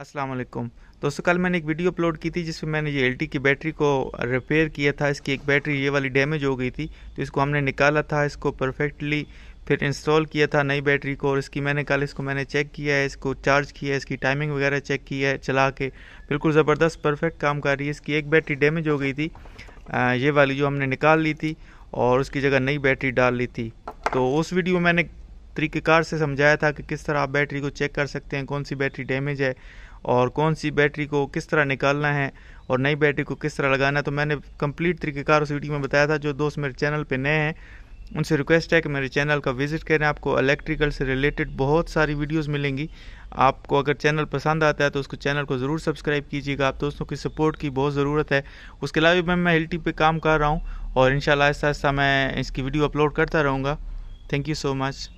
अस्सलाम वालेकुम दोस्तों कल मैंने एक वीडियो अपलोड की थी जिसमें मैंने ये एलटी की बैटरी को रिपेयर किया था इसकी एक बैटरी ये वाली डैमेज हो गई थी तो इसको हमने निकाला था इसको परफेक्टली फिर इंस्टॉल किया था नई बैटरी को और इसकी मैंने कल इसको मैंने चेक किया है इसको चार्ज किया है इसकी टाइमिंग वगैरह चेक की है चला के बिल्कुल ज़बरदस्त परफेक्ट काम कर रही है इसकी एक बैटरी डैमेज हो गई थी ये वाली जो हमने निकाल ली थी और उसकी जगह नई बैटरी डाल ली थी तो उस वीडियो मैंने तरीक़ेकार से समझाया था कि किस तरह आप बैटरी को चेक कर सकते हैं कौन सी बैटरी डैमेज है और कौन सी बैटरी को किस तरह निकालना है और नई बैटरी को किस तरह लगाना है तो मैंने कंप्लीट तरीक़ेकार उस वीडियो में बताया था जो दोस्त मेरे चैनल पर नए हैं उनसे रिक्वेस्ट है कि मेरे चैनल का विजिट करें आपको इलेक्ट्रिकल से रिलेटेड बहुत सारी वीडियोस मिलेंगी आपको अगर चैनल पसंद आता है तो उसको चैनल को ज़रूर सब्सक्राइब कीजिएगा आप दोस्तों की सपोर्ट की बहुत ज़रूरत है उसके अलावा मैम मैं हिल्टी पे काम कर रहा हूँ और इन आहिस्ता आहिस्ता मैं इसकी वीडियो अपलोड करता रहूँगा थैंक यू सो मच